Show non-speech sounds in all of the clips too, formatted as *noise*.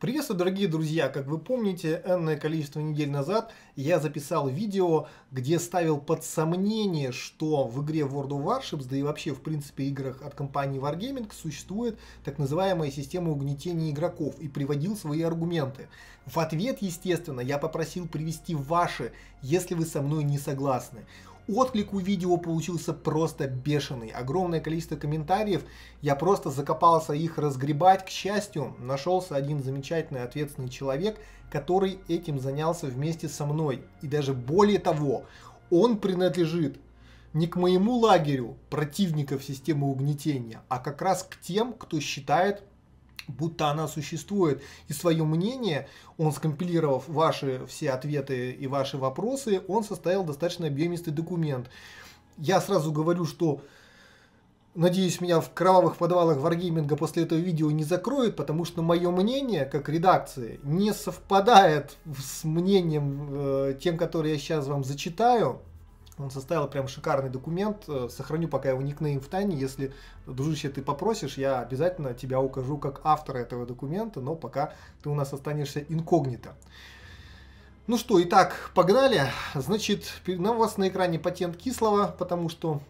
Приветствую, дорогие друзья! Как вы помните, энное количество недель назад я записал видео, где ставил под сомнение, что в игре World of Warships, да и вообще в принципе играх от компании Wargaming существует так называемая система угнетения игроков и приводил свои аргументы. В ответ, естественно, я попросил привести ваши, если вы со мной не согласны отклик у видео получился просто бешеный. Огромное количество комментариев, я просто закопался их разгребать. К счастью, нашелся один замечательный ответственный человек, который этим занялся вместе со мной. И даже более того, он принадлежит не к моему лагерю противников системы угнетения, а как раз к тем, кто считает, будто она существует. И свое мнение, он скомпилировав ваши все ответы и ваши вопросы, он составил достаточно объемистый документ. Я сразу говорю, что Надеюсь, меня в кровавых подвалах Варгейминга после этого видео не закроют, потому что мое мнение, как редакции, не совпадает с мнением э, тем, которые я сейчас вам зачитаю. Он составил прям шикарный документ. Э, сохраню пока его никнейм в тайне. Если, дружище, ты попросишь, я обязательно тебя укажу как автора этого документа, но пока ты у нас останешься инкогнито. Ну что, итак, погнали. Значит, на вас на экране патент Кислого, потому что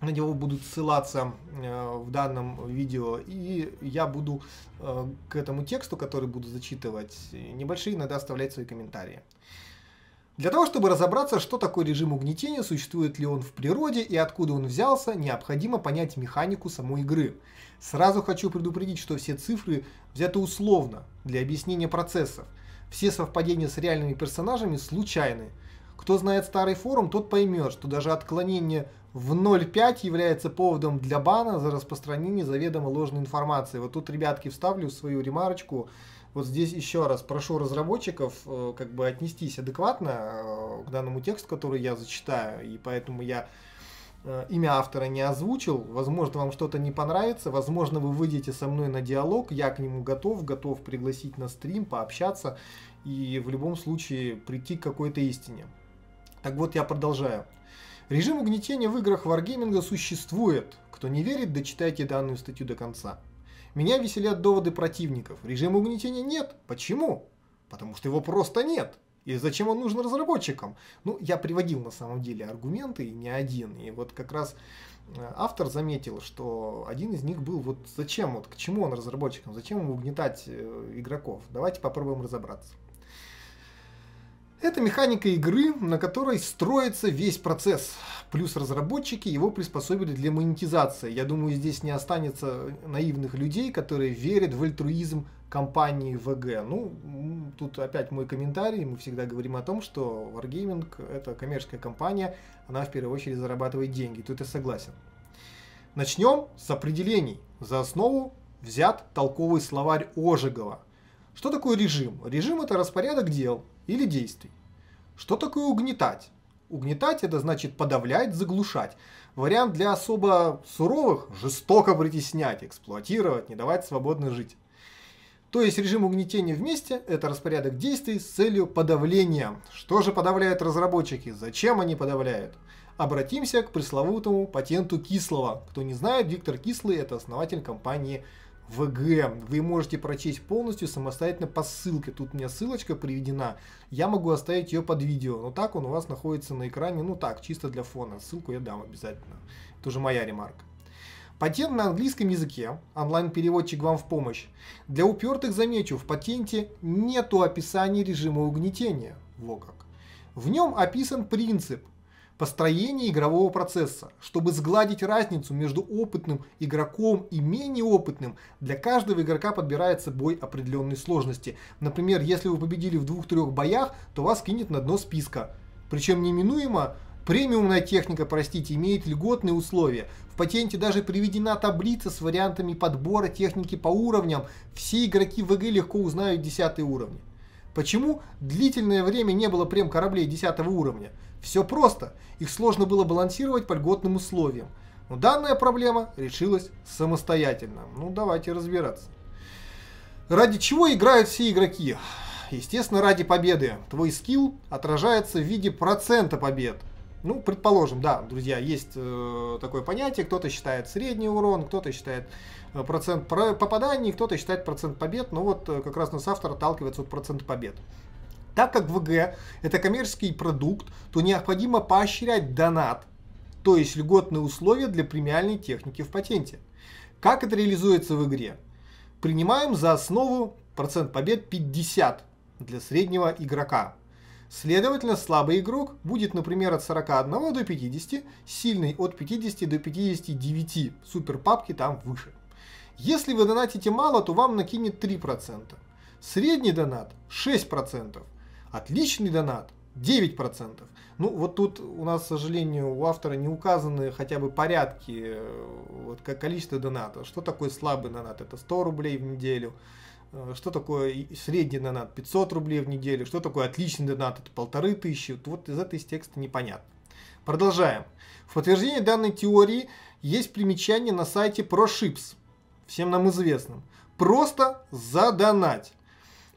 на него будут ссылаться э, в данном видео, и я буду э, к этому тексту, который буду зачитывать, небольшие иногда оставлять свои комментарии. Для того, чтобы разобраться, что такое режим угнетения, существует ли он в природе и откуда он взялся, необходимо понять механику самой игры. Сразу хочу предупредить, что все цифры взяты условно для объяснения процессов. Все совпадения с реальными персонажами случайны. Кто знает старый форум, тот поймет, что даже отклонение в 0.5 является поводом для бана за распространение заведомо ложной информации. Вот тут, ребятки, вставлю свою ремарочку вот здесь еще раз прошу разработчиков э, как бы отнестись адекватно э, к данному тексту, который я зачитаю, и поэтому я э, имя автора не озвучил, возможно, вам что-то не понравится, возможно, вы выйдете со мной на диалог, я к нему готов, готов пригласить на стрим, пообщаться и в любом случае прийти к какой-то истине. Так вот, я продолжаю. Режим угнетения в играх Wargaming существует. Кто не верит, дочитайте данную статью до конца. Меня веселят доводы противников. Режима угнетения нет. Почему? Потому что его просто нет. И зачем он нужен разработчикам? Ну, я приводил на самом деле аргументы, и не один. И вот как раз э, автор заметил, что один из них был вот зачем, вот к чему он разработчикам, зачем ему угнетать э, игроков. Давайте попробуем разобраться. Это механика игры, на которой строится весь процесс. Плюс разработчики его приспособили для монетизации. Я думаю, здесь не останется наивных людей, которые верят в альтруизм компании ВГ. Ну, тут опять мой комментарий. Мы всегда говорим о том, что Wargaming — это коммерческая компания, она в первую очередь зарабатывает деньги. Тут я согласен. Начнем с определений. За основу взят толковый словарь Ожегова. Что такое режим? Режим – это распорядок дел, или действий. Что такое угнетать? Угнетать это значит подавлять, заглушать. Вариант для особо суровых – жестоко притеснять, эксплуатировать, не давать свободно жить. То есть режим угнетения вместе – это распорядок действий с целью подавления. Что же подавляют разработчики? Зачем они подавляют? Обратимся к пресловутому патенту Кислова. Кто не знает, Виктор Кислый – это основатель компании ВГМ. Вы можете прочесть полностью самостоятельно по ссылке. Тут у меня ссылочка приведена. Я могу оставить ее под видео. Но так он у вас находится на экране. Ну так, чисто для фона. Ссылку я дам обязательно. Это уже моя ремарка. Патент на английском языке. Онлайн-переводчик вам в помощь. Для упертых замечу, в патенте нету описания режима угнетения. Во как. В нем описан принцип, построение игрового процесса. Чтобы сгладить разницу между опытным игроком и менее опытным, для каждого игрока подбирается бой определенной сложности. Например, если вы победили в двух-трех боях, то вас кинет на дно списка. Причем неминуемо Премиумная техника, простите, имеет льготные условия. В патенте даже приведена таблица с вариантами подбора техники по уровням. Все игроки в ВГ легко узнают 10 уровни. Почему длительное время не было прем кораблей 10 уровня? Все просто, их сложно было балансировать по льготным условиям, но данная проблема решилась самостоятельно. Ну давайте разбираться. Ради чего играют все игроки? Естественно, ради победы. Твой скилл отражается в виде процента побед. Ну, предположим, да, друзья, есть э, такое понятие, кто-то считает средний урон, кто-то считает э, процент попаданий, кто-то считает процент побед, но ну, вот э, как раз нас автор отталкивается от процента побед. Так как ВГ это коммерческий продукт, то необходимо поощрять донат, то есть льготные условия для премиальной техники в патенте. Как это реализуется в игре? Принимаем за основу процент побед 50 для среднего игрока. Следовательно, слабый игрок будет, например, от 41 до 50, сильный от 50 до 59, супер папки там выше. Если вы донатите мало, то вам накинет 3%. Средний донат 6%. Отличный донат 9%. Ну, вот тут у нас, к сожалению, у автора не указаны хотя бы порядки, э, вот, как количество доната. Что такое слабый донат? Это 100 рублей в неделю. Э, что такое средний донат? 500 рублей в неделю. Что такое отличный донат? Это полторы тысячи. Вот из этого из текста непонятно. Продолжаем. В подтверждение данной теории есть примечание на сайте ProShips, всем нам известным. Просто задонать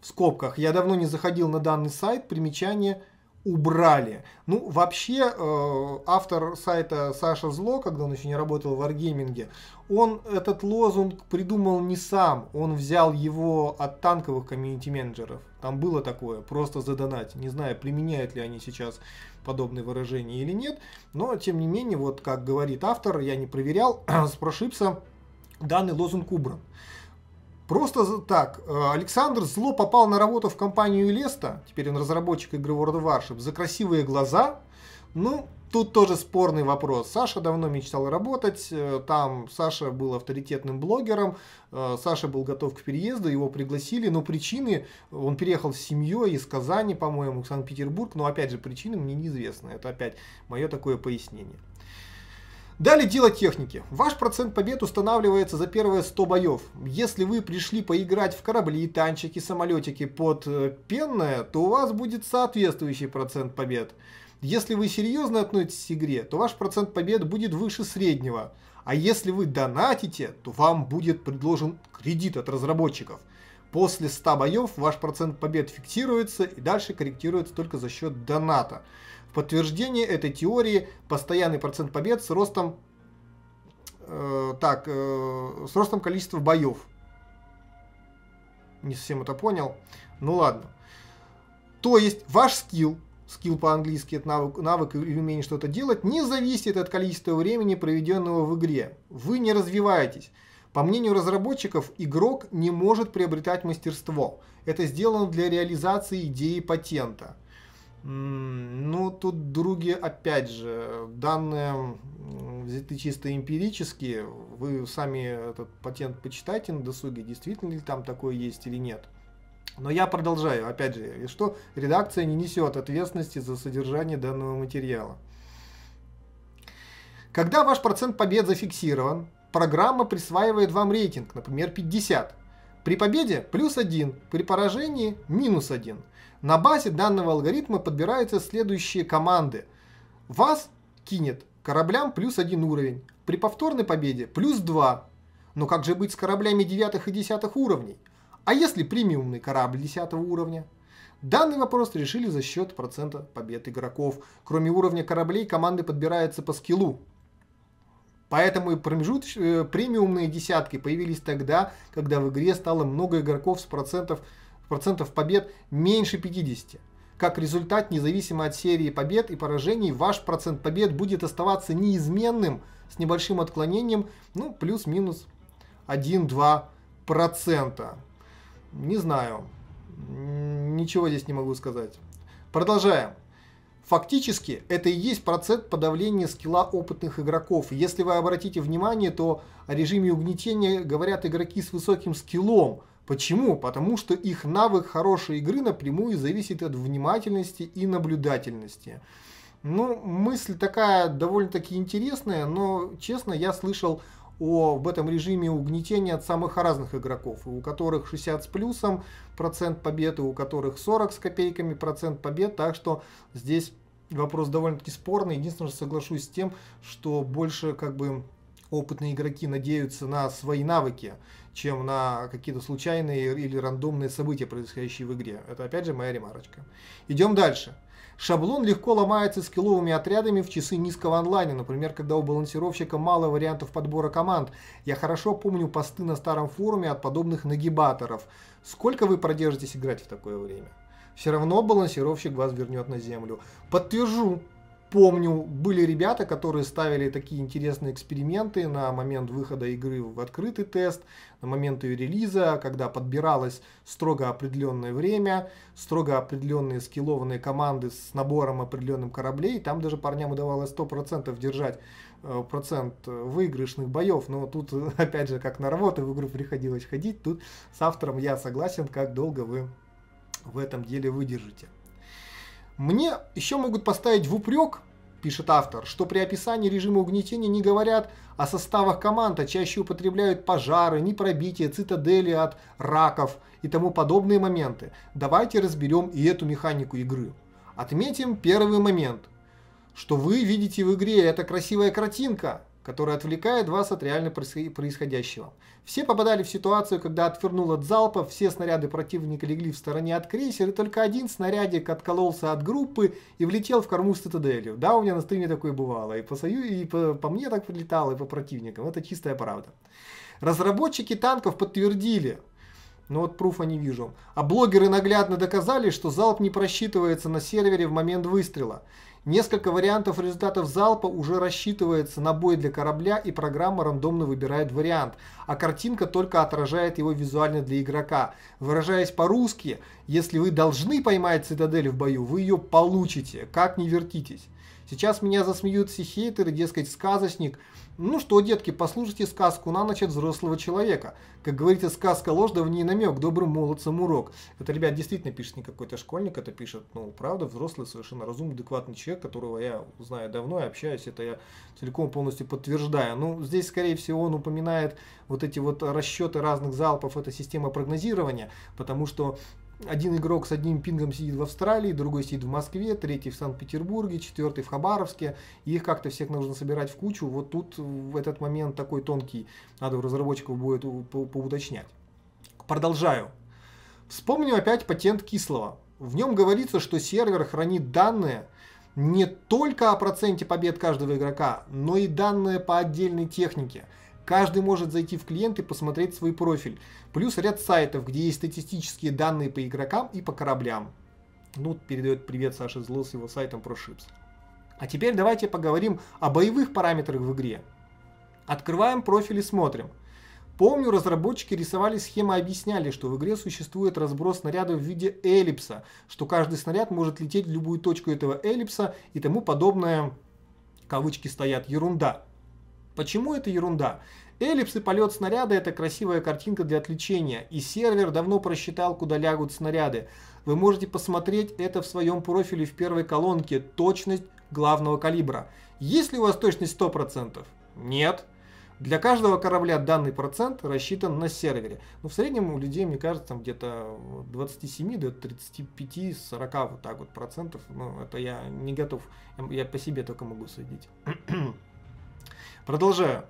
в скобках, я давно не заходил на данный сайт, примечание убрали. Ну, вообще, э, автор сайта Саша Зло, когда он еще не работал в Wargaming, он этот лозунг придумал не сам, он взял его от танковых комьюнити-менеджеров. Там было такое, просто задонать. Не знаю, применяют ли они сейчас подобные выражения или нет, но, тем не менее, вот как говорит автор, я не проверял, *clears throat* спрошибся, данный лозунг убран. Просто так, э, Александр Зло попал на работу в компанию Леста, теперь он разработчик игры World of Warship, за красивые глаза. Ну, тут тоже спорный вопрос. Саша давно мечтал работать, э, там Саша был авторитетным блогером, э, Саша был готов к переезду, его пригласили, но причины, он переехал с семьей из Казани, по-моему, в Санкт-Петербург, но опять же причины мне неизвестны, это опять мое такое пояснение. Далее дело техники. Ваш процент побед устанавливается за первые 100 боев. Если вы пришли поиграть в корабли, танчики, самолетики под э, пенное, то у вас будет соответствующий процент побед. Если вы серьезно относитесь к игре, то ваш процент побед будет выше среднего. А если вы донатите, то вам будет предложен кредит от разработчиков. После 100 боев ваш процент побед фиксируется и дальше корректируется только за счет доната подтверждение этой теории постоянный процент побед с ростом, э, так, э, с ростом количества боев. Не совсем это понял. Ну ладно. То есть ваш скилл, скилл по-английски, это навык, навык или умение что-то делать, не зависит от количества времени, проведенного в игре. Вы не развиваетесь. По мнению разработчиков, игрок не может приобретать мастерство. Это сделано для реализации идеи патента – ну, тут, други, опять же, данные взяты чисто эмпирически. Вы сами этот патент почитайте на досуге, действительно ли там такое есть или нет. Но я продолжаю, опять же, и что редакция не несет ответственности за содержание данного материала. Когда ваш процент побед зафиксирован, программа присваивает вам рейтинг, например, 50. При победе плюс 1, при поражении минус 1. На базе данного алгоритма подбираются следующие команды. Вас кинет кораблям плюс один уровень, при повторной победе плюс 2. Но как же быть с кораблями девятых и десятых уровней? А если премиумный корабль десятого уровня? Данный вопрос решили за счет процента побед игроков. Кроме уровня кораблей, команды подбираются по скиллу. Поэтому и промежуточ... Э, премиумные десятки появились тогда, когда в игре стало много игроков с процентов процентов побед меньше 50. Как результат, независимо от серии побед и поражений, ваш процент побед будет оставаться неизменным с небольшим отклонением, ну, плюс-минус 1-2%. Не знаю, ничего здесь не могу сказать. Продолжаем. Фактически, это и есть процент подавления скилла опытных игроков. Если вы обратите внимание, то о режиме угнетения говорят игроки с высоким скиллом, Почему? Потому что их навык хорошей игры напрямую зависит от внимательности и наблюдательности. Ну, мысль такая довольно-таки интересная, но, честно, я слышал о в этом режиме угнетения от самых разных игроков, у которых 60 с плюсом процент победы, у которых 40 с копейками процент побед, так что здесь вопрос довольно-таки спорный. Единственное, что соглашусь с тем, что больше как бы опытные игроки надеются на свои навыки, чем на какие-то случайные или рандомные события, происходящие в игре. Это опять же моя ремарочка. Идем дальше. Шаблон легко ломается скилловыми отрядами в часы низкого онлайна, например, когда у балансировщика мало вариантов подбора команд. Я хорошо помню посты на старом форуме от подобных нагибаторов. Сколько вы продержитесь играть в такое время? Все равно балансировщик вас вернет на землю. Подтвержу, помню, были ребята, которые ставили такие интересные эксперименты на момент выхода игры в открытый тест, на момент ее релиза, когда подбиралось строго определенное время, строго определенные скиллованные команды с набором определенным кораблей. Там даже парням удавалось 100% держать э, процент э, выигрышных боев. Но тут, *laughs* опять же, как на работу в игру приходилось ходить, тут с автором я согласен, как долго вы в этом деле выдержите. Мне еще могут поставить в упрек, пишет автор, что при описании режима угнетения не говорят о составах команд, а чаще употребляют пожары, непробитие, цитадели от раков и тому подобные моменты. Давайте разберем и эту механику игры. Отметим первый момент, что вы видите в игре, это красивая картинка, который отвлекает вас от реально происходящего. Все попадали в ситуацию, когда отвернул от залпа, все снаряды противника легли в стороне от крейсера, и только один снарядик откололся от группы и влетел в корму с цитаделью. Да, у меня на стриме такое бывало, и по, сою, и по, по мне так прилетало, и по противникам, это чистая правда. Разработчики танков подтвердили, но вот пруфа не вижу. А блогеры наглядно доказали, что залп не просчитывается на сервере в момент выстрела. Несколько вариантов результатов залпа уже рассчитывается на бой для корабля и программа рандомно выбирает вариант, а картинка только отражает его визуально для игрока. Выражаясь по-русски, если вы должны поймать цитадель в бою, вы ее получите, как не вертитесь. Сейчас меня засмеют все хейтеры, дескать, сказочник. Ну что, детки, послушайте сказку на ночь от взрослого человека. Как говорится, сказка ложь, да в ней намек, добрым молодцам урок. Это, ребят, действительно пишет не какой-то школьник, это пишет, ну, правда, взрослый, совершенно разумный, адекватный человек, которого я знаю давно и общаюсь, это я целиком полностью подтверждаю. Ну, здесь, скорее всего, он упоминает вот эти вот расчеты разных залпов, это система прогнозирования, потому что один игрок с одним пингом сидит в Австралии, другой сидит в Москве, третий в Санкт-Петербурге, четвертый в Хабаровске. И их как-то всех нужно собирать в кучу. Вот тут в этот момент такой тонкий, надо у разработчиков будет по поуточнять. Продолжаю. Вспомню опять патент Кислова. В нем говорится, что сервер хранит данные не только о проценте побед каждого игрока, но и данные по отдельной технике – Каждый может зайти в клиент и посмотреть свой профиль. Плюс ряд сайтов, где есть статистические данные по игрокам и по кораблям. Нут передает привет Саше Злыл с его сайтом про ProShips. А теперь давайте поговорим о боевых параметрах в игре. Открываем профиль и смотрим. Помню, разработчики рисовали схемы и объясняли, что в игре существует разброс снарядов в виде эллипса, что каждый снаряд может лететь в любую точку этого эллипса и тому подобное, кавычки стоят, ерунда. Почему это ерунда? Эллипс и полет снаряда – это красивая картинка для отвлечения, и сервер давно просчитал, куда лягут снаряды. Вы можете посмотреть это в своем профиле в первой колонке «Точность главного калибра». Есть ли у вас точность 100%? Нет. Для каждого корабля данный процент рассчитан на сервере. Но ну, в среднем у людей, мне кажется, там где-то 27 до 35-40 вот так вот процентов. Ну, это я не готов. Я по себе только могу судить. Продолжаю.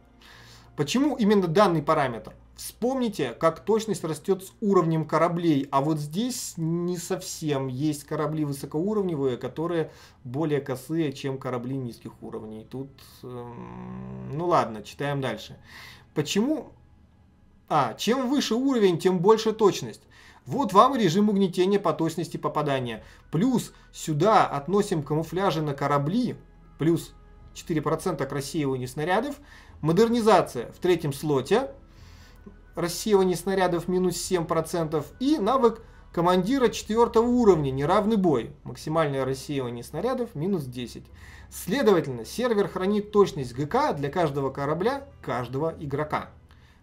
Почему именно данный параметр? Вспомните, как точность растет с уровнем кораблей, а вот здесь не совсем. Есть корабли высокоуровневые, которые более косые, чем корабли низких уровней. Тут, эм, ну ладно, читаем дальше. Почему? А, чем выше уровень, тем больше точность. Вот вам режим угнетения по точности попадания. Плюс сюда относим камуфляжи на корабли, плюс 4% к рассеиванию снарядов. Модернизация в третьем слоте, рассеивание снарядов минус 7%. И навык командира четвертого уровня, неравный бой, максимальное рассеивание снарядов минус 10. Следовательно, сервер хранит точность ГК для каждого корабля, каждого игрока.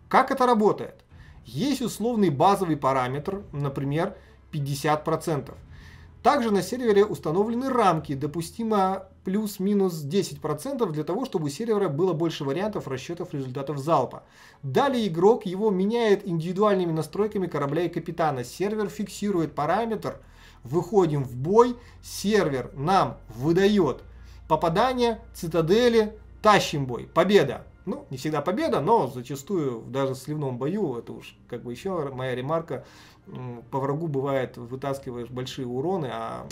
Как это работает? Есть условный базовый параметр, например, 50%. Также на сервере установлены рамки, допустимо плюс-минус 10% для того, чтобы у сервера было больше вариантов расчетов результатов залпа. Далее игрок его меняет индивидуальными настройками корабля и капитана. Сервер фиксирует параметр, выходим в бой, сервер нам выдает попадание, цитадели, тащим бой, победа. Ну, не всегда победа, но зачастую даже в сливном бою, это уж как бы еще моя ремарка, по врагу бывает вытаскиваешь большие уроны, а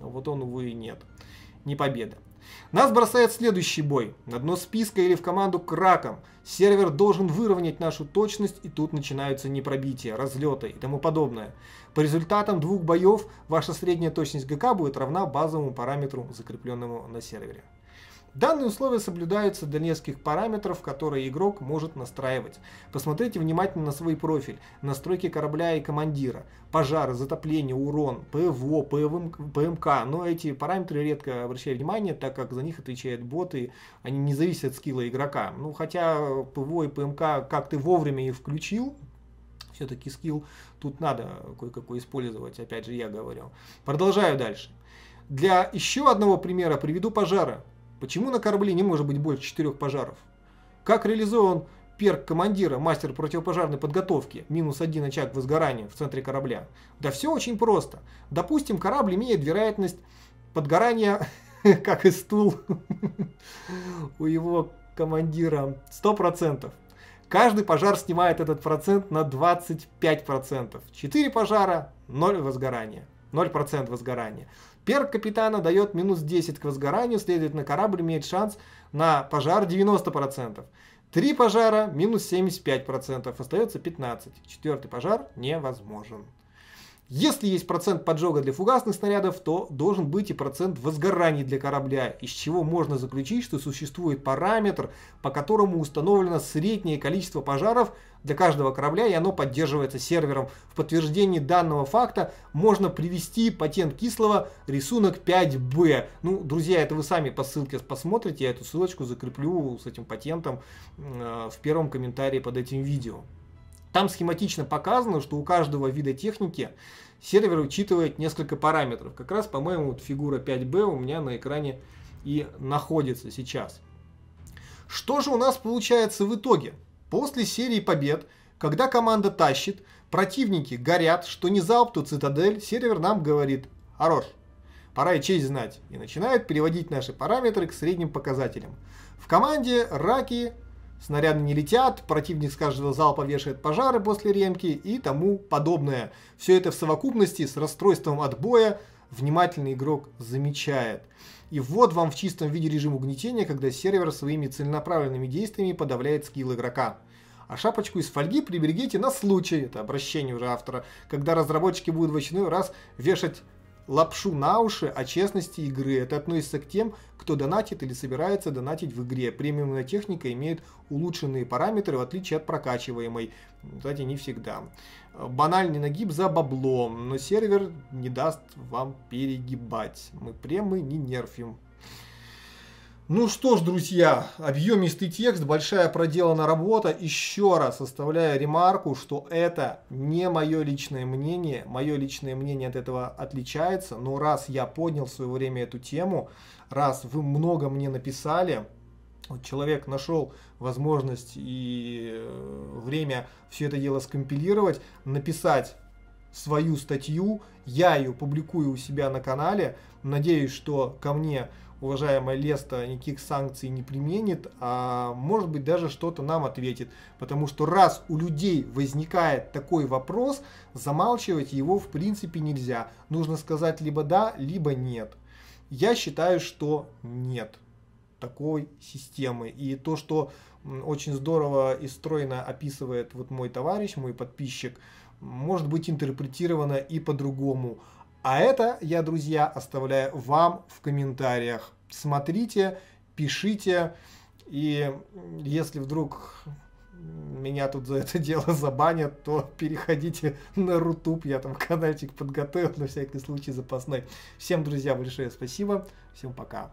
вот он, увы, и нет. Не победа. Нас бросает следующий бой. На дно списка или в команду к ракам. Сервер должен выровнять нашу точность, и тут начинаются непробития, разлеты и тому подобное. По результатам двух боев ваша средняя точность ГК будет равна базовому параметру, закрепленному на сервере. Данные условия соблюдаются до нескольких параметров, которые игрок может настраивать. Посмотрите внимательно на свой профиль, настройки корабля и командира, пожары, затопление, урон, ПВО, ПВМ, ПМК. Но эти параметры редко обращают внимание, так как за них отвечают боты, они не зависят от скилла игрока. Ну, хотя ПВО и ПМК как ты вовремя их включил, все-таки скилл тут надо кое-какой использовать, опять же я говорю. Продолжаю дальше. Для еще одного примера приведу пожара. Почему на корабле не может быть больше четырех пожаров? Как реализован перк командира, мастер противопожарной подготовки, минус один очаг возгорания в центре корабля? Да все очень просто. Допустим, корабль имеет вероятность подгорания, *laughs* как и стул *laughs* у его командира, 100%. Каждый пожар снимает этот процент на 25%. 4 пожара, 0 возгорания. 0% возгорания. Перк капитана дает минус 10 к возгоранию, следовательно, корабль имеет шанс на пожар 90%. Три пожара минус 75%, остается 15. Четвертый пожар невозможен. Если есть процент поджога для фугасных снарядов, то должен быть и процент возгораний для корабля, из чего можно заключить, что существует параметр, по которому установлено среднее количество пожаров для каждого корабля, и оно поддерживается сервером. В подтверждении данного факта можно привести патент Кислого рисунок 5Б. Ну, друзья, это вы сами по ссылке посмотрите, я эту ссылочку закреплю с этим патентом э, в первом комментарии под этим видео. Там схематично показано, что у каждого вида техники сервер учитывает несколько параметров. Как раз, по-моему, вот фигура 5B у меня на экране и находится сейчас. Что же у нас получается в итоге? После серии побед, когда команда тащит, противники горят, что не залп, то цитадель, сервер нам говорит «Хорош, пора и честь знать», и начинают переводить наши параметры к средним показателям. В команде раки, снаряды не летят, противник с каждого залпа вешает пожары после ремки и тому подобное. Все это в совокупности с расстройством от внимательный игрок замечает. И вот вам в чистом виде режим угнетения, когда сервер своими целенаправленными действиями подавляет скилл игрока. А шапочку из фольги приберегите на случай, это обращение уже автора, когда разработчики будут в очередной раз вешать лапшу на уши о честности игры. Это относится к тем, кто донатит или собирается донатить в игре. Премиумная техника имеет улучшенные параметры, в отличие от прокачиваемой. Кстати, не всегда. Банальный нагиб за баблом, но сервер не даст вам перегибать. Мы премы не нерфим. Ну что ж, друзья, объемистый текст, большая проделана работа. Еще раз оставляю ремарку, что это не мое личное мнение. Мое личное мнение от этого отличается. Но раз я поднял в свое время эту тему, раз вы много мне написали, человек нашел возможность и э, время все это дело скомпилировать, написать свою статью, я ее публикую у себя на канале. Надеюсь, что ко мне уважаемая Леста никаких санкций не применит, а может быть даже что-то нам ответит. Потому что раз у людей возникает такой вопрос, замалчивать его в принципе нельзя. Нужно сказать либо да, либо нет. Я считаю, что нет такой системы. И то, что очень здорово и стройно описывает вот мой товарищ, мой подписчик, может быть интерпретировано и по-другому. А это я, друзья, оставляю вам в комментариях. Смотрите, пишите. И если вдруг меня тут за это *laughs* дело забанят, то переходите на Рутуб. Я там каналчик подготовил на всякий случай запасной. Всем, друзья, большое спасибо. Всем пока.